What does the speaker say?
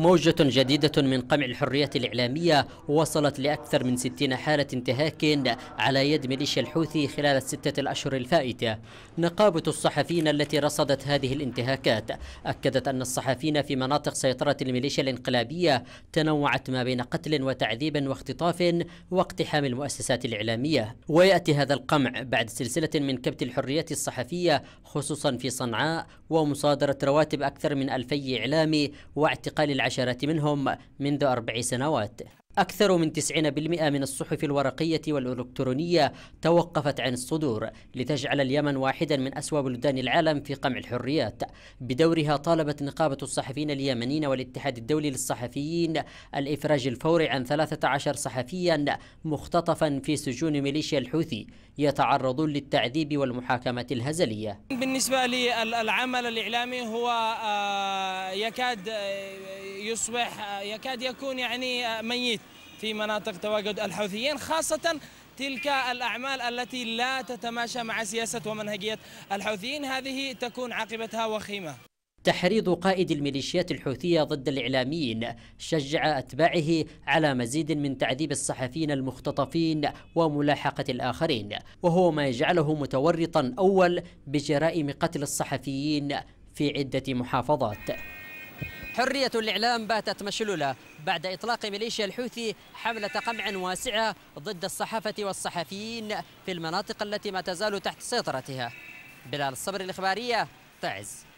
موجة جديدة من قمع الحرية الإعلامية وصلت لأكثر من 60 حالة انتهاك على يد ميليشيا الحوثي خلال الستة الأشهر الفائتة نقابة الصحفيين التي رصدت هذه الانتهاكات أكدت أن الصحفيين في مناطق سيطرة الميليشيا الانقلابية تنوعت ما بين قتل وتعذيب واختطاف واقتحام المؤسسات الإعلامية ويأتي هذا القمع بعد سلسلة من كبت الحرية الصحفية خصوصا في صنعاء ومصادرة رواتب أكثر من ألفي إعلامي واعتقال العديد العشرة منهم منذ أربع سنوات أكثر من 90% من الصحف الورقية والإلكترونية توقفت عن الصدور لتجعل اليمن واحدا من أسوأ بلدان العالم في قمع الحريات بدورها طالبت نقابة الصحفيين اليمنيين والاتحاد الدولي للصحفيين الإفراج الفوري عن 13 صحفيا مختطفا في سجون ميليشيا الحوثي يتعرضون للتعذيب والمحاكمة الهزلية بالنسبة للعمل الإعلامي هو آه، يكاد آه، يصبح يكاد يكون يعني آه، ميت في مناطق تواجد الحوثيين خاصة تلك الأعمال التي لا تتماشى مع سياسة ومنهجية الحوثيين هذه تكون عاقبتها وخيمة تحريض قائد الميليشيات الحوثية ضد الإعلاميين شجع أتباعه على مزيد من تعذيب الصحفيين المختطفين وملاحقة الآخرين وهو ما يجعله متورطا أول بجرائم قتل الصحفيين في عدة محافظات حرية الإعلام باتت مشلولة بعد إطلاق ميليشيا الحوثي حملة قمع واسعة ضد الصحافة والصحفيين في المناطق التي ما تزال تحت سيطرتها بلال الصبر الإخبارية تعز